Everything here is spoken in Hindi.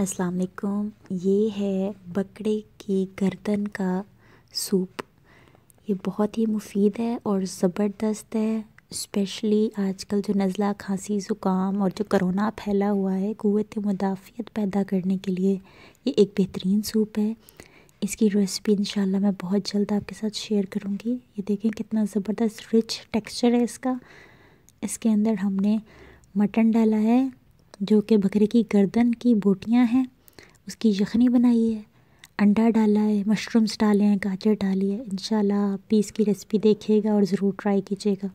अस्सलाम वालेकुम ये है बकरे की गर्दन का सूप ये बहुत ही मुफीद है और ज़बरदस्त है स्पेशली आजकल जो नज़ला खांसी ज़ुकाम और जो करोना फैला हुआ है कुत मुदाफ़ियत पैदा करने के लिए ये एक बेहतरीन सूप है इसकी रेसिपी इंशाल्लाह मैं बहुत जल्द आपके साथ शेयर करूँगी ये देखें कितना ज़बरदस्त रिच टेक्सचर है इसका इसके अंदर हमने मटन डाला है जो कि बकरे की गर्दन की बोटियां हैं उसकी यखनी बनाई है अंडा डाला है मशरूम्स डाले हैं गाजर डाली है इन पीस की रेसिपी देखिएगा और ज़रूर ट्राई कीजिएगा